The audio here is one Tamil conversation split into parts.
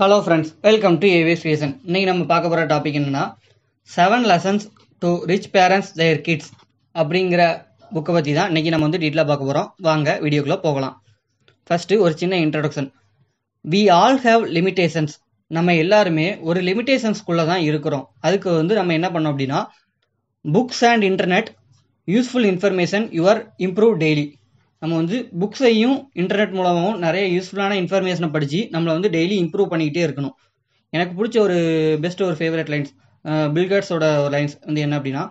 hello friends welcome to AVS VSN இன்னைக்கு நம்ம பார்க்க போகிற டாபிக் என்னென்னா seven lessons to rich parents their kids அப்படிங்கிற புக்கை பற்றி தான் இன்றைக்கி நம்ம வந்து டீட்டெயிலாக பார்க்க போகிறோம் வாங்க வீடியோக்குள்ளே போகலாம் ஃபஸ்ட்டு ஒரு சின்ன introduction we all have limitations நம்ம எல்லாருமே ஒரு லிமிட்டேஷன்ஸ்குள்ளே தான் இருக்கிறோம் அதுக்கு வந்து நம்ம என்ன பண்ணோம் அப்படின்னா books and internet useful information your improve daily நம்ம வந்து புக்ஸையும் இன்டர்நெட் மூலமாகவும் நிறைய யூஸ்ஃபுல்லான இன்ஃபர்மேஷனை படித்து நம்மளை வந்து டெய்லி இம்ப்ரூவ் பண்ணிக்கிட்டே இருக்கணும் எனக்கு பிடிச்ச ஒரு பெஸ்ட் ஒரு ஃபேவரட் லைன்ஸ் பில்கேட்ஸோட லைன்ஸ் வந்து என்ன அப்படின்னா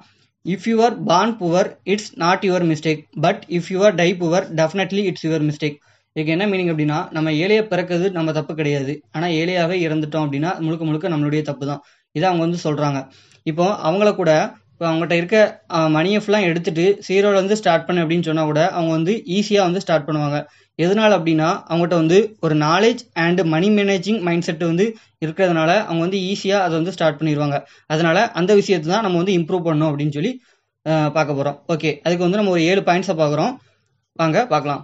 if you are born poor it's not your mistake but if you are die poor definitely it's your mistake இதுக்கு என்ன மீனிங் அப்படின்னா நம்ம ஏழையை பிறக்கிறது நம்ம தப்பு கிடையாது ஆனால் ஏழையாகவே இறந்துட்டோம் அப்படின்னா முழுக்க முழுக்க நம்மளுடைய தப்பு தான் இதை அவங்க வந்து சொல்கிறாங்க இப்போ அவங்கள கூட இப்போ அவங்ககிட்ட இருக்க மணியை ஃபுல்லாக எடுத்துட்டு சீரோலேருந்து ஸ்டார்ட் பண்ணு அப்படின்னு சொன்னால் கூட அவங்க வந்து ஈஸியாக வந்து ஸ்டார்ட் பண்ணுவாங்க எதனால் அப்படின்னா அவங்ககிட்ட வந்து ஒரு knowledge and money managing mindset வந்து இருக்கிறதுனால அவங்க வந்து ஈஸியாக அதை வந்து ஸ்டார்ட் பண்ணிடுவாங்க அதனால் அந்த விஷயத்தை தான் நம்ம வந்து இம்ப்ரூவ் பண்ணணும் அப்படின்னு சொல்லி பார்க்க போகிறோம் ஓகே அதுக்கு வந்து நம்ம ஒரு ஏழு பாயிண்ட்ஸை பார்க்குறோம் வாங்க பார்க்கலாம்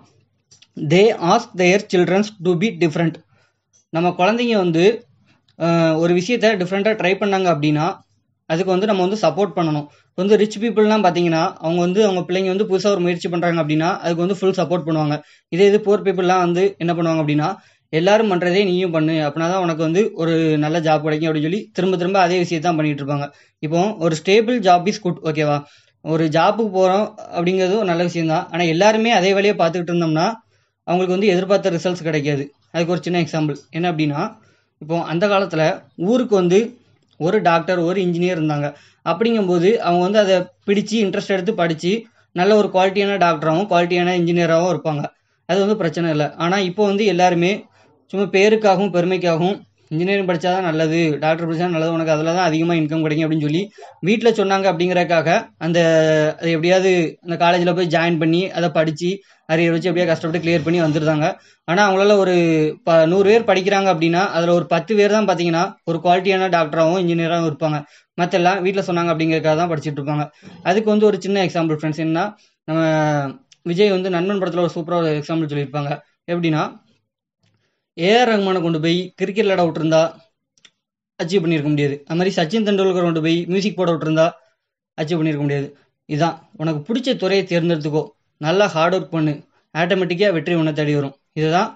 they ask their childrens to be different நம்ம குழந்தைங்க வந்து ஒரு விஷயத்த டிஃப்ரெண்ட்டாக ட்ரை பண்ணாங்க அப்படின்னா அதுக்கு வந்து நம்ம வந்து சப்போர்ட் பண்ணணும் இப்போ வந்து ரிச் பீப்புள்லாம் பார்த்தீங்கன்னா அவங்க வந்து அவங்க பிள்ளைங்க வந்து புதுசாக ஒரு முயற்சி பண்ணுறாங்க அப்படின்னா அதுக்கு வந்து ஃபுல் சப்போர்ட் பண்ணுவாங்க இதே இது புவர் பீப்புளெலாம் வந்து என்ன பண்ணுவாங்க அப்படின்னா எல்லாரும் பண்ணுறதே நீயும் பண்ணு அப்படின்னா தான் உனக்கு வந்து ஒரு நல்ல ஜாப் கிடைக்கும் அப்படின்னு சொல்லி திரும்ப திரும்ப அதே விஷயத்த தான் பண்ணிகிட்டு இருப்பாங்க இப்போ ஒரு ஸ்டேபிள் ஜாப் இஸ் குட் ஓகேவா ஒரு ஜாப்புக்கு போகிறோம் அப்படிங்கிறது ஒரு நல்ல விஷயம்தான் ஆனால் எல்லாருமே அதே வேலையை பார்த்துக்கிட்டு இருந்தோம்னா அவங்களுக்கு வந்து எதிர்பார்த்த ரிசல்ட்ஸ் கிடைக்காது அதுக்கு ஒரு சின்ன எக்ஸாம்பிள் என்ன அப்படின்னா இப்போ அந்த காலத்தில் ஊருக்கு வந்து ஒரு டாக்டர் ஒரு இன்ஜினியர் இருந்தாங்க அப்படிங்கும்போது அவங்க வந்து அதை பிடிச்சு இன்ட்ரெஸ்ட் எடுத்து படித்து நல்ல ஒரு குவாலிட்டியான டாக்டராகவும் குவாலிட்டியான இன்ஜினியராகவும் இருப்பாங்க அது வந்து பிரச்சனை இல்லை ஆனால் இப்போ வந்து எல்லாருமே சும்மா பேருக்காகவும் பெருமைக்காகவும் இன்ஜினியரிங் படித்தா தான் நல்லது டாக்டர் படித்தா நல்லது உனக்கு அதில் தான் அதிகமாக இன்கம் கிடைக்கும் அப்படின்னு சொல்லி வீட்டில் சொன்னாங்க அப்படிங்கிறக்காக அந்த அது எப்படியாவது அந்த காலேஜில் போய் ஜாயின் பண்ணி அதை படித்து அரியர் வச்சு எப்படியா கஷ்டப்பட்டு கிளியர் பண்ணி வந்துருந்தாங்க ஆனால் அவங்களால ஒரு ப நூறு பேர் படிக்கிறாங்க அப்படின்னா அதில் ஒரு பத்து பேர் தான் பார்த்தீங்கன்னா ஒரு குவாலிட்டியான டாக்டராகவும் இன்ஜினியராகவும் இருப்பாங்க மற்றெல்லாம் வீட்டில் சொன்னாங்க அப்படிங்கிறக்காக தான் படிச்சுட்டு இருப்பாங்க அதுக்கு வந்து ஒரு சின்ன எக்ஸாம்பிள் ஃப்ரெண்ட்ஸ் என்ன நம்ம விஜய் வந்து நண்பன் படத்தில் ஒரு சூப்பராக ஒரு எக்ஸாம்பிள் சொல்லியிருப்பாங்க எப்படின்னா ஏஆர் ரஹ்மானை கொண்டு போய் கிரிக்கெட் விளாட விட்டுருந்தா அச்சீவ் பண்ணியிருக்க முடியாது அது மாதிரி சச்சின் தெண்டுல்கர் கொண்டு போய் மியூசிக் போட விட்டுருந்தா அச்சீவ் பண்ணியிருக்க முடியாது இதுதான் உனக்கு பிடிச்ச துறையை தேர்ந்தெடுத்துக்கோ நல்லா ஹார்ட் ஒர்க் பண்ணு ஆட்டோமேட்டிக்காக வெற்றி உன்னை தேடி வரும் இதுதான்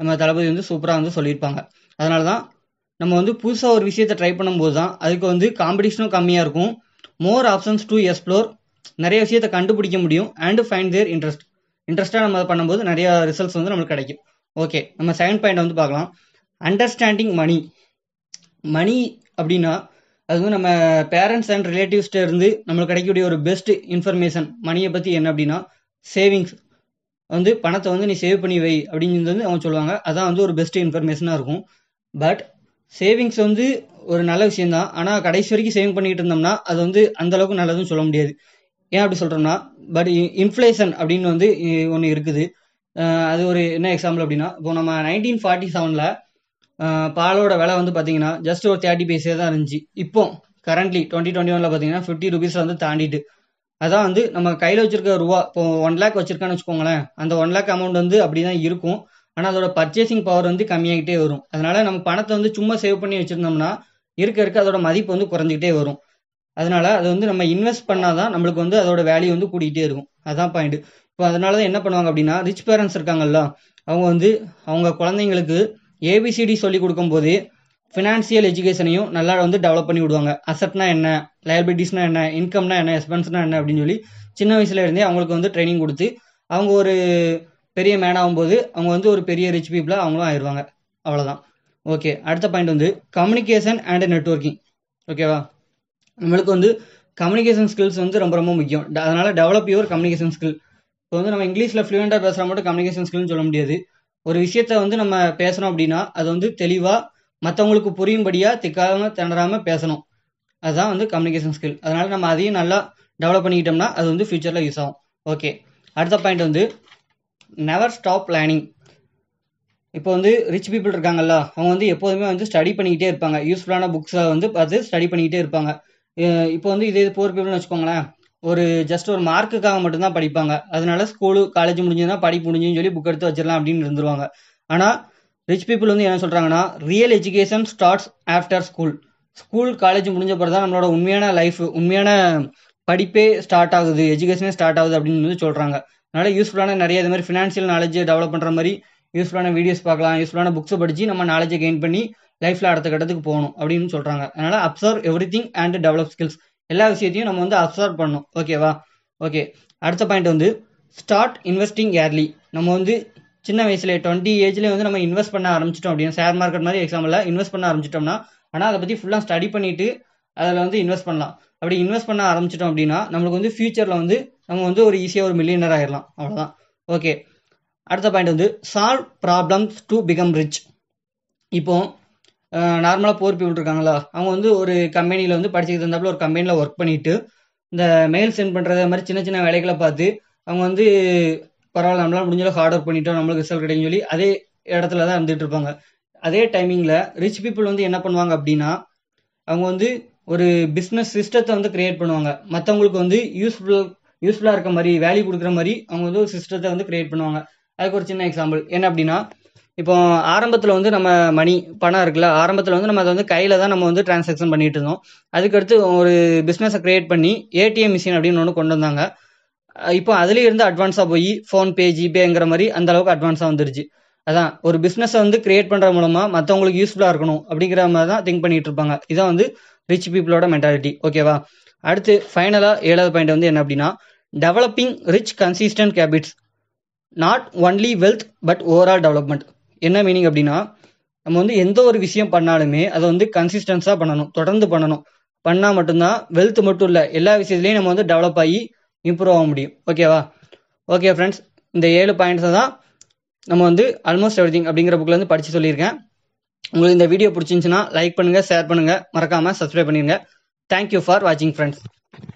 நம்ம தளபதி வந்து சூப்பராக வந்து சொல்லியிருப்பாங்க அதனால தான் நம்ம வந்து புதுசாக ஒரு விஷயத்தை ட்ரை பண்ணும்போது தான் அதுக்கு வந்து காம்படிஷனும் கம்மியாக இருக்கும் மோர் ஆப்ஷன்ஸ் டு எக்ஸ்ப்ளோர் நிறைய விஷயத்தை கண்டுபிடிக்க முடியும் அண்ட் ஃபைண்ட் தேர் இன்ட்ரெஸ்ட் இன்ட்ரெஸ்ட்டாக நம்ம அதை பண்ணும்போது நிறையா ரிசல்ட்ஸ் வந்து நம்மளுக்கு கிடைக்கும் ஓகே நம்ம செகண்ட் பாயிண்ட் வந்து பார்க்கலாம் அண்டர்ஸ்டாண்டிங் மணி மணி அப்படின்னா வந்து நம்ம பேரண்ட்ஸ் அண்ட் ரிலேட்டிவ்ஸ்ட இருந்து நம்மளுக்கு கிடைக்கக்கூடிய ஒரு பெஸ்ட் இன்ஃபர்மேஷன் மணியை பற்றி என்ன அப்படின்னா சேவிங்ஸ் வந்து பணத்தை வந்து நீ சேவ் பண்ணி வை அப்படிங்கிறது வந்து அவங்க சொல்லுவாங்க அதான் வந்து ஒரு பெஸ்ட் இன்ஃபர்மேஷனாக இருக்கும் பட் சேவிங்ஸ் வந்து ஒரு நல்ல விஷயந்தான் ஆனால் கடைசி வரைக்கும் சேவிங் பண்ணிக்கிட்டு இருந்தோம்னா அது வந்து அந்தளவுக்கு நல்லதுன்னு சொல்ல முடியாது ஏன் அப்படி சொல்கிறோம்னா பட் இன்ஃப்ளேஷன் அப்படின்னு வந்து ஒன்று இருக்குது அது ஒரு என்ன எக்ஸாம்பிள் அப்படின்னா இப்போ நம்ம நைன்டீன் ஃபார்ட்டி செவனில் பாலோட விலை வந்து பார்த்தீங்கன்னா ஜஸ்ட் ஒரு தேர்ட்டி பைசே தான் இருந்துச்சு இப்போ கரண்ட்லி டுவெண்ட்டி டுவெண்ட்டி ஒனில் பார்த்தீங்கன்னா ஃபிஃப்டி ருபீஸில் வந்து தாண்டிட்டு அதான் வந்து நம்ம கையில் வச்சிருக்க ரூபா இப்போ ஒன் லேக் வச்சிருக்கான்னு வச்சுக்கோங்களேன் அந்த ஒன் லேக் அமௌண்ட் வந்து அப்படி தான் இருக்கும் ஆனால் அதோட பர்ச்சேசிங் பவர் வந்து கம்மியாகிட்டே வரும் அதனால நம்ம பணத்தை வந்து சும்மா சேவ் பண்ணி வச்சிருந்தோம்னா இருக்க இருக்க அதோட மதிப்பு வந்து குறைஞ்சிக்கிட்டே வரும் அதனால அது வந்து நம்ம இன்வெஸ்ட் பண்ணாதான் நம்மளுக்கு வந்து அதோட வேல்யூ வந்து கூட்டிகிட்டே இருக்கும் அதான் பாயிண்ட் இப்போ அதனால தான் என்ன பண்ணுவாங்க அப்படின்னா ரிச் பேரண்ட்ஸ் இருக்காங்கல்ல அவங்க வந்து அவங்க குழந்தைங்களுக்கு ஏபிசிடி சொல்லி கொடுக்கும்போது ஃபினான்சியல் எஜுகேஷனையும் நல்லா வந்து டெவலப் பண்ணி விடுவாங்க அசட்னா என்ன லயபிலிட்டிஸ்னா என்ன இன்கம்னா என்ன எக்ஸ்பென்ஸ்னா என்ன அப்படின்னு சொல்லி சின்ன வயசுல இருந்தே அவங்களுக்கு வந்து ட்ரைனிங் கொடுத்து அவங்க ஒரு பெரிய மேன் ஆகும்போது அவங்க வந்து ஒரு பெரிய ரிச் பீப்புளாக அவங்களும் ஆயிடுவாங்க அவ்வளோதான் ஓகே அடுத்த பாயிண்ட் வந்து கம்யூனிகேஷன் அண்ட் நெட்ஒர்க்கிங் ஓகேவா நம்மளுக்கு வந்து கம்யூனிகேஷன் ஸ்கில்ஸ் வந்து ரொம்ப ரொம்ப முக்கியம் அதனால் டெவலப் யுவர் கம்யூனிகேஷன் ஸ்கில் இப்போ வந்து நம்ம இங்கிலீஷில் ஃப்ளூயண்டாக பேசுகிற மட்டும் கம்யூனிகேஷன் ஸ்கில்னு சொல்ல முடியாது ஒரு விஷயத்த வந்து நம்ம பேசணும் அப்படின்னா அது வந்து தெளிவாக மற்றவங்களுக்கு புரியும்படியாக திக்காமல் திணறாமல் பேசணும் அதுதான் வந்து கம்யூனிகேஷன் ஸ்கில் அதனால் நம்ம அதையும் நல்லா டெவலப் பண்ணிக்கிட்டோம்னா அது வந்து ஃப்யூச்சரில் யூஸ் ஆகும் ஓகே அடுத்த பாயிண்ட் வந்து நெவர் ஸ்டாப் பிளானிங் இப்போ வந்து ரிச் பீப்புள் இருக்காங்கல்ல அவங்க வந்து எப்போதுமே வந்து ஸ்டடி பண்ணிக்கிட்டே இருப்பாங்க யூஸ்ஃபுல்லான புக்ஸை வந்து பார்த்து ஸ்டடி பண்ணிக்கிட்டே இருப்பாங்க இப்போ வந்து இதே போர் பீப்புள்னு வச்சுக்கோங்களேன் ஒரு ஜஸ்ட் ஒரு மார்க்குக்காக மட்டும்தான் படிப்பாங்க அதனால ஸ்கூலு காலேஜ் முடிஞ்சதுனா படிப்பு முடிஞ்சுன்னு சொல்லி புக் எடுத்து வச்சிடலாம் அப்படின்னு இருந்துருவாங்க ஆனால் ரிச் பீப்புள் வந்து என்ன சொல்கிறாங்கன்னா real education starts after school school college முடிஞ்ச பிறகு தான் நம்மளோட உண்மையான லைஃப் உண்மையான படிப்பே ஸ்டார்ட் ஆகுது எஜுகேஷனே ஸ்டார்ட் ஆகுது அப்படின்னு வந்து சொல்கிறாங்க அதனால யூஸ்ஃபுல்லான நிறைய இது மாதிரி ஃபினான்ஷியல் நாலேஜ் டெவலப் பண்ணுற மாதிரி யூஸ்ஃபுல்லான வீடியோஸ் பார்க்கலாம் யூஸ்ஃபுல்லான புக்ஸை படித்து நம்ம நாலேஜை கெயின் பண்ணி லைஃப்பில் அடுத்த கட்டத்துக்கு போகணும் அப்படின்னு சொல்கிறாங்க அதனால் observe everything and develop skills எல்லா விஷயத்தையும் நம்ம வந்து அப்சர்வ் பண்ணணும் ஓகேவா ஓகே அடுத்த பாயிண்ட் வந்து ஸ்டார்ட் இன்வெஸ்டிங் ஏர்லி நம்ம வந்து சின்ன வயசுல டுவெண்ட்டி ஏஜ்லேயே வந்து நம்ம இன்வெஸ்ட் பண்ண ஆரம்பிச்சிட்டோம் அப்படின்னு ஷேர் மார்க்கெட் மாதிரி எக்ஸாம்பிள் இன்வெஸ்ட் பண்ண ஆரம்பிச்சிட்டோம்னா ஆனால் அதை பற்றி ஃபுல்லாக ஸ்டடி பண்ணிட்டு அதில் வந்து இன்வெஸ்ட் பண்ணலாம் அப்படி இன்வெஸ்ட் பண்ண ஆரம்பிச்சிட்டோம் அப்படின்னா நம்மளுக்கு வந்து ஃபியூச்சரில் வந்து நம்ம வந்து ஒரு ஈஸியாக ஒரு மில்லியனர் ஆகிடலாம் அவ்வளோதான் ஓகே அடுத்த பாயிண்ட் வந்து solve problems to become rich இப்போது நார்மலாக போர் பீப்புள் இருக்காங்களா அவங்க வந்து ஒரு கம்பெனியில் வந்து படிச்சுக்கிட்டு இருந்தாப்புல ஒரு கம்பெனியில் ஒர்க் பண்ணிட்டு இந்த மெயில் சென்ட் பண்ணுறது மாதிரி சின்ன சின்ன வேலைகளை பார்த்து அவங்க வந்து பரவாயில்ல நம்மளால் முடிஞ்சாலும் ஹார்ட் ஒர்க் பண்ணிட்டோம் நம்மளுக்கு ரிசல்ட் கிடைக்கும்னு சொல்லி அதே இடத்துல தான் இருந்துட்டு இருப்பாங்க அதே டைமிங்கில் ரிச் பீப்புள் வந்து என்ன பண்ணுவாங்க அப்படின்னா அவங்க வந்து ஒரு பிஸ்னஸ் சிஸ்டத்தை வந்து கிரியேட் பண்ணுவாங்க மற்றவங்களுக்கு வந்து யூஸ்ஃபுல் யூஸ்ஃபுல்லாக இருக்க மாதிரி வேல்யூ கொடுக்குற மாதிரி அவங்க வந்து ஒரு சிஸ்டத்தை வந்து கிரியேட் பண்ணுவாங்க அதுக்கு ஒரு சின்ன எக்ஸாம்பிள் என்ன அப்படின்னா இப்போ ஆரம்பத்தில் வந்து நம்ம மணி பணம் இருக்குல்ல ஆரம்பத்தில் வந்து நம்ம அதை வந்து கையில் தான் நம்ம வந்து டிரான்சாக்ஷன் பண்ணிட்டு இருந்தோம் அதுக்கடுத்து ஒரு பிஸ்னஸை க்ரியேட் பண்ணி ஏடிஎம் மிஷின் அப்படின்னு ஒன்று கொண்டு வந்தாங்க இப்போ அதுலேயே இருந்து அட்வான்ஸாக போய் ஃபோன்பே ஜிபேங்கிற மாதிரி அந்த அளவுக்கு அட்வான்ஸாக வந்துருச்சு அதான் ஒரு பிஸ்னஸை வந்து கிரியேட் பண்ணுற மூலமாக மற்றவங்களுக்கு யூஸ்ஃபுல்லாக இருக்கணும் அப்படிங்கிற மாதிரி தான் திங்க் பண்ணிட்டு இருப்பாங்க இதான் வந்து ரிச் பீப்புளோட மென்டாலிட்டி ஓகேவா அடுத்து ஃபைனலாக ஏழாவது பாயிண்ட் வந்து என்ன அப்படின்னா developing rich consistent habits not only wealth but overall development என்ன மீனிங் அப்படின்னா நம்ம வந்து எந்த ஒரு விஷயம் பண்ணாலுமே அதை வந்து கன்சிஸ்டன்ஸாக பண்ணணும் தொடர்ந்து பண்ணணும் பண்ணால் மட்டும்தான் வெல்த் மட்டும் இல்லை எல்லா விஷயத்துலையும் நம்ம வந்து டெவலப் ஆகி இம்ப்ரூவ் ஆக முடியும் ஓகேவா ஓகே ஃப்ரெண்ட்ஸ் இந்த ஏழு பாயிண்ட்ஸை தான் நம்ம வந்து ஆல்மோஸ்ட் எவ்ரி திங் அப்படிங்கிற புக்கில் வந்து படித்து சொல்லியிருக்கேன் உங்களுக்கு இந்த வீடியோ பிடிச்சிருந்துச்சுன்னா லைக் பண்ணுங்கள் ஷேர் பண்ணுங்கள் மறக்காமல் சப்ஸ்கிரைப் பண்ணிடுங்க தேங்க்யூ ஃபார் வாட்சிங் ஃப்ரெண்ட்ஸ்